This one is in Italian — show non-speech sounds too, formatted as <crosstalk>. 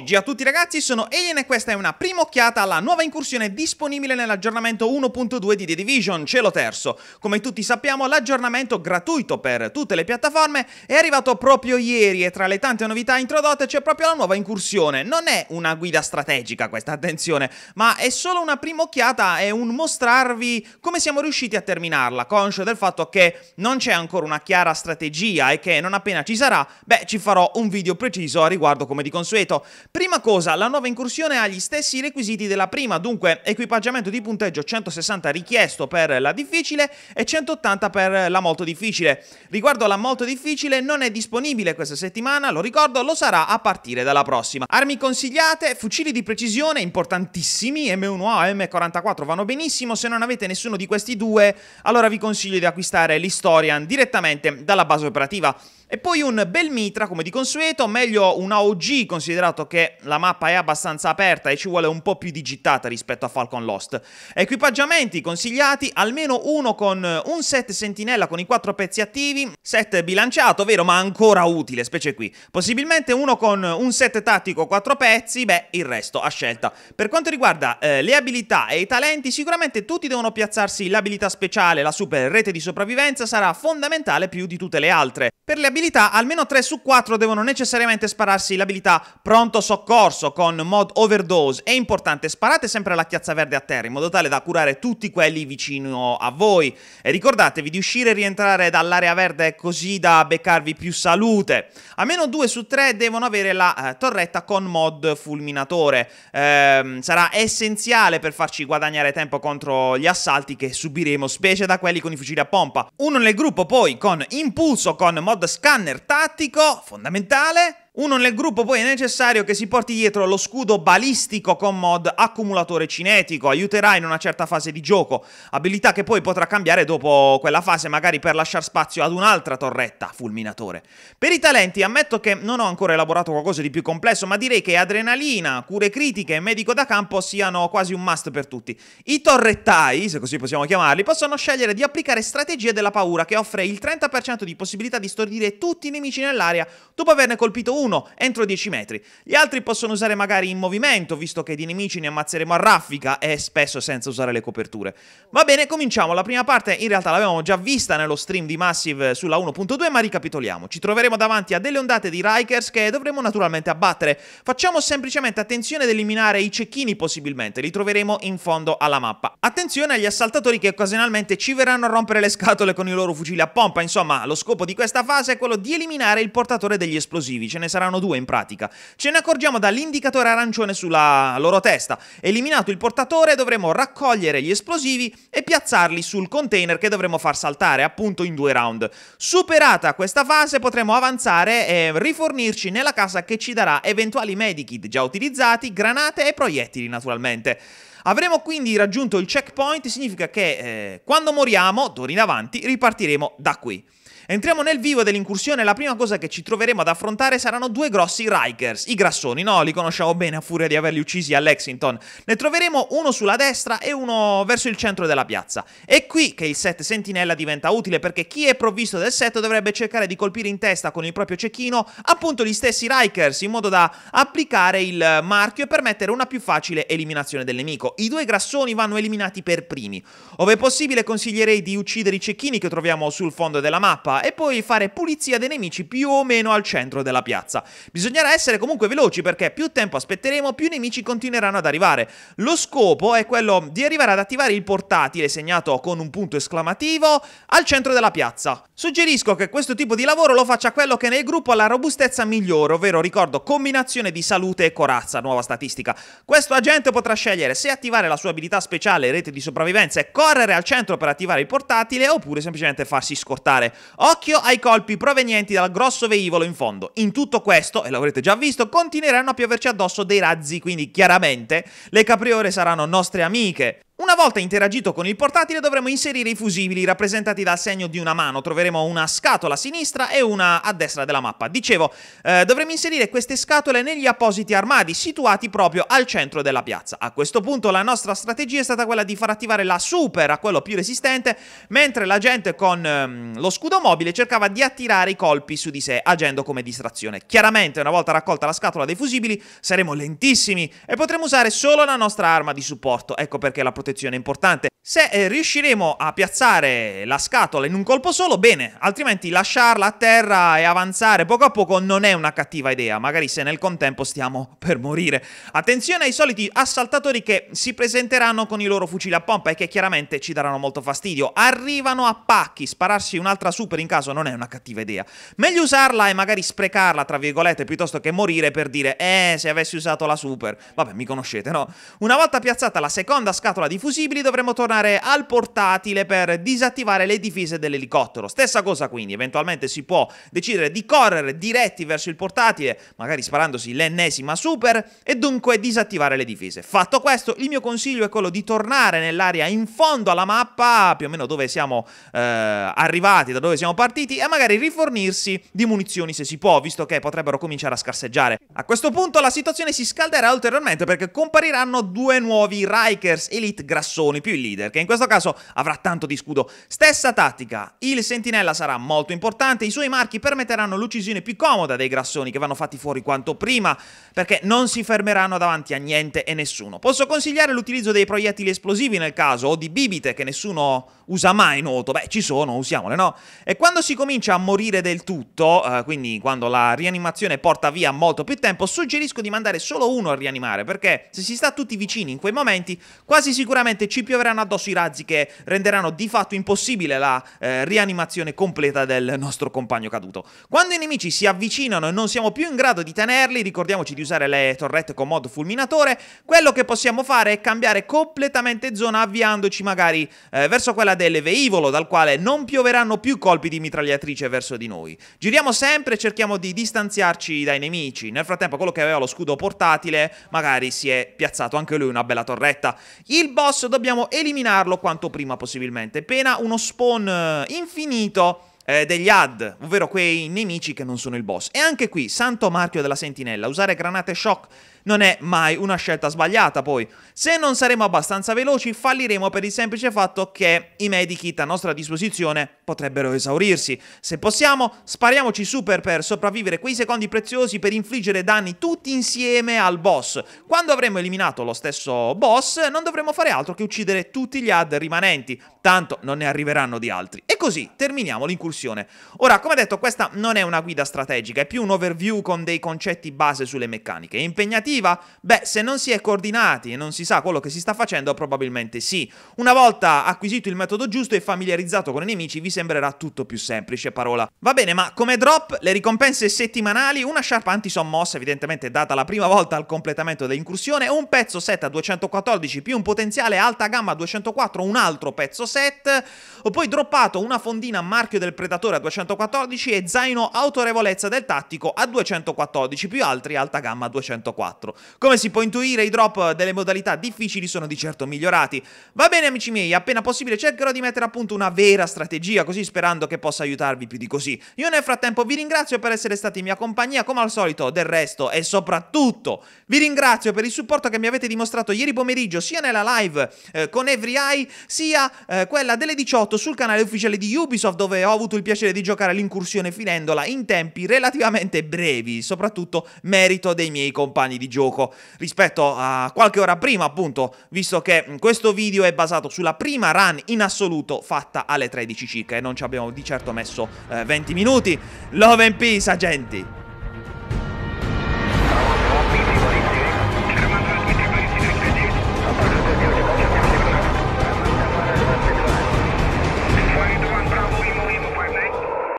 Oggi, a tutti ragazzi, sono Alien e questa è una prima occhiata alla nuova incursione disponibile nell'aggiornamento 1.2 di The Division, cielo terzo. Come tutti sappiamo, l'aggiornamento gratuito per tutte le piattaforme è arrivato proprio ieri e tra le tante novità introdotte c'è proprio la nuova incursione. Non è una guida strategica questa, attenzione, ma è solo una prima occhiata e un mostrarvi come siamo riusciti a terminarla, conscio del fatto che non c'è ancora una chiara strategia e che non appena ci sarà, beh, ci farò un video preciso a riguardo come di consueto. Prima cosa, la nuova incursione ha gli stessi requisiti della prima, dunque equipaggiamento di punteggio 160 richiesto per la difficile e 180 per la molto difficile. Riguardo alla molto difficile non è disponibile questa settimana, lo ricordo, lo sarà a partire dalla prossima. Armi consigliate, fucili di precisione importantissimi, M1A e M44 vanno benissimo, se non avete nessuno di questi due allora vi consiglio di acquistare l'Historian direttamente dalla base operativa. E poi un bel mitra, come di consueto, meglio un AOG, considerato che la mappa è abbastanza aperta e ci vuole un po' più di gittata rispetto a Falcon Lost. Equipaggiamenti consigliati, almeno uno con un set sentinella con i quattro pezzi attivi, set bilanciato, vero, ma ancora utile, specie qui. Possibilmente uno con un set tattico quattro pezzi, beh, il resto a scelta. Per quanto riguarda eh, le abilità e i talenti, sicuramente tutti devono piazzarsi l'abilità speciale, la super rete di sopravvivenza sarà fondamentale più di tutte le altre. Per le abilità, almeno 3 su 4 devono necessariamente spararsi l'abilità Pronto Soccorso con mod Overdose. È importante, sparate sempre la chiazza verde a terra in modo tale da curare tutti quelli vicino a voi. E ricordatevi di uscire e rientrare dall'area verde così da beccarvi più salute. Almeno 2 su 3 devono avere la eh, torretta con mod Fulminatore. Eh, sarà essenziale per farci guadagnare tempo contro gli assalti che subiremo, specie da quelli con i fucili a pompa. Uno nel gruppo poi con Impulso con mod scanner tattico, fondamentale, uno nel gruppo poi è necessario che si porti dietro lo scudo balistico con mod accumulatore cinetico, aiuterà in una certa fase di gioco, abilità che poi potrà cambiare dopo quella fase magari per lasciare spazio ad un'altra torretta fulminatore. Per i talenti ammetto che non ho ancora elaborato qualcosa di più complesso, ma direi che adrenalina, cure critiche e medico da campo siano quasi un must per tutti. I torrettai, se così possiamo chiamarli, possono scegliere di applicare strategie della paura che offre il 30% di possibilità di stordire tutti i nemici nell'area dopo averne colpito uno uno entro 10 metri. Gli altri possono usare magari in movimento, visto che di nemici ne ammazzeremo a raffica e spesso senza usare le coperture. Va bene, cominciamo. La prima parte in realtà l'avevamo già vista nello stream di Massive eh, sulla 1.2, ma ricapitoliamo. Ci troveremo davanti a delle ondate di Rikers che dovremo naturalmente abbattere. Facciamo semplicemente attenzione ad eliminare i cecchini possibilmente, li troveremo in fondo alla mappa. Attenzione agli assaltatori che occasionalmente ci verranno a rompere le scatole con i loro fucili a pompa, insomma lo scopo di questa fase è quello di eliminare il portatore degli esplosivi, ce ne sarà saranno due in pratica. Ce ne accorgiamo dall'indicatore arancione sulla loro testa. Eliminato il portatore dovremo raccogliere gli esplosivi e piazzarli sul container che dovremo far saltare appunto in due round. Superata questa fase potremo avanzare e rifornirci nella casa che ci darà eventuali medikit già utilizzati, granate e proiettili naturalmente. Avremo quindi raggiunto il checkpoint, significa che eh, quando moriamo, d'ora in avanti, ripartiremo da qui. Entriamo nel vivo dell'incursione e la prima cosa che ci troveremo ad affrontare saranno due grossi Rikers, i grassoni, no? Li conosciamo bene a furia di averli uccisi a Lexington. Ne troveremo uno sulla destra e uno verso il centro della piazza. È qui che il set sentinella diventa utile perché chi è provvisto del set dovrebbe cercare di colpire in testa con il proprio cecchino appunto gli stessi Rikers in modo da applicare il marchio e permettere una più facile eliminazione del nemico. I due grassoni vanno eliminati per primi. Ove possibile consiglierei di uccidere i cecchini che troviamo sul fondo della mappa e poi fare pulizia dei nemici più o meno al centro della piazza. Bisognerà essere comunque veloci perché più tempo aspetteremo, più nemici continueranno ad arrivare. Lo scopo è quello di arrivare ad attivare il portatile segnato con un punto esclamativo al centro della piazza. Suggerisco che questo tipo di lavoro lo faccia quello che nel gruppo ha la robustezza migliore, ovvero ricordo combinazione di salute e corazza, nuova statistica. Questo agente potrà scegliere se attivare la sua abilità speciale rete di sopravvivenza e correre al centro per attivare il portatile oppure semplicemente farsi scortare. Occhio ai colpi provenienti dal grosso velivolo in fondo. In tutto questo, e l'avrete già visto, continueranno a pioverci addosso dei razzi, quindi chiaramente le capriore saranno nostre amiche. Una volta interagito con il portatile dovremo inserire i fusibili rappresentati dal segno di una mano, troveremo una scatola a sinistra e una a destra della mappa. Dicevo, eh, dovremo inserire queste scatole negli appositi armadi situati proprio al centro della piazza. A questo punto la nostra strategia è stata quella di far attivare la super a quello più resistente, mentre la gente con ehm, lo scudo mobile cercava di attirare i colpi su di sé, agendo come distrazione. Chiaramente una volta raccolta la scatola dei fusibili saremo lentissimi e potremo usare solo la nostra arma di supporto, ecco perché la protezione protezione importante. Se eh, riusciremo a piazzare la scatola in un colpo solo, bene, altrimenti lasciarla a terra e avanzare poco a poco non è una cattiva idea, magari se nel contempo stiamo <laughs> per morire. Attenzione ai soliti assaltatori che si presenteranno con i loro fucili a pompa e che chiaramente ci daranno molto fastidio. Arrivano a pacchi, spararsi un'altra super in caso non è una cattiva idea. Meglio usarla e magari sprecarla, tra virgolette, piuttosto che morire per dire, eh, se avessi usato la super. Vabbè, mi conoscete, no? Una volta piazzata la seconda scatola di i fusibili dovremmo tornare al portatile per disattivare le difese dell'elicottero. Stessa cosa quindi, eventualmente si può decidere di correre diretti verso il portatile, magari sparandosi l'ennesima super, e dunque disattivare le difese. Fatto questo, il mio consiglio è quello di tornare nell'area in fondo alla mappa, più o meno dove siamo eh, arrivati, da dove siamo partiti, e magari rifornirsi di munizioni se si può, visto che potrebbero cominciare a scarseggiare. A questo punto la situazione si scalderà ulteriormente perché compariranno due nuovi Rikers Elite Grassoni più il leader, che in questo caso avrà tanto di scudo. Stessa tattica, il sentinella sarà molto importante, i suoi marchi permetteranno l'uccisione più comoda dei Grassoni che vanno fatti fuori quanto prima, perché non si fermeranno davanti a niente e nessuno. Posso consigliare l'utilizzo dei proiettili esplosivi nel caso, o di bibite che nessuno usa mai noto, beh ci sono, usiamole no? E quando si comincia a morire del tutto, eh, quindi quando la rianimazione porta via molto più tempo, suggerisco di mandare solo uno a rianimare, perché se si sta tutti vicini in quei momenti, quasi sicuramente sicuramente ci pioveranno addosso i razzi che renderanno di fatto impossibile la eh, rianimazione completa del nostro compagno caduto. Quando i nemici si avvicinano e non siamo più in grado di tenerli, ricordiamoci di usare le torrette con mod fulminatore, quello che possiamo fare è cambiare completamente zona avviandoci magari eh, verso quella del veivolo dal quale non pioveranno più colpi di mitragliatrice verso di noi. Giriamo sempre e cerchiamo di distanziarci dai nemici. Nel frattempo quello che aveva lo scudo portatile magari si è piazzato anche lui una bella torretta. Il boss boss dobbiamo eliminarlo quanto prima possibilmente. Pena uno spawn eh, infinito eh, degli add, ovvero quei nemici che non sono il boss. E anche qui, santo marchio della sentinella, usare granate shock non è mai una scelta sbagliata poi. Se non saremo abbastanza veloci falliremo per il semplice fatto che i medikit a nostra disposizione potrebbero esaurirsi. Se possiamo, spariamoci super per sopravvivere quei secondi preziosi per infliggere danni tutti insieme al boss. Quando avremo eliminato lo stesso boss, non dovremo fare altro che uccidere tutti gli ad rimanenti, tanto non ne arriveranno di altri. E così terminiamo l'incursione. Ora, come detto, questa non è una guida strategica, è più un overview con dei concetti base sulle meccaniche. È impegnativo difensiva? Beh, se non si è coordinati e non si sa quello che si sta facendo, probabilmente sì. Una volta acquisito il metodo giusto e familiarizzato con i nemici, vi sembrerà tutto più semplice, parola. Va bene, ma come drop, le ricompense settimanali, una sciarpa antisommossa, evidentemente data la prima volta al completamento dell'incursione, un pezzo set a 214 più un potenziale alta gamma 204, un altro pezzo set, ho poi droppato una fondina marchio del predatore a 214 e zaino autorevolezza del tattico a 214 più altri alta gamma 204 altro. Come si può intuire, i drop delle modalità difficili sono di certo migliorati. Va bene amici miei, appena possibile cercherò di mettere a punto una vera strategia, così sperando che possa aiutarvi più di così. Io nel frattempo vi ringrazio per essere stati in mia compagnia, come al solito, del resto e soprattutto vi ringrazio per il supporto che mi avete dimostrato ieri pomeriggio, sia nella live eh, con Every Eye, sia eh, quella delle 18 sul canale ufficiale di Ubisoft, dove ho avuto il piacere di giocare all'incursione finendola in tempi relativamente brevi, soprattutto merito dei miei compagni di gioco rispetto a qualche ora prima appunto, visto che questo video è basato sulla prima run in assoluto fatta alle 13 circa e non ci abbiamo di certo messo eh, 20 minuti. Love and peace, agenti!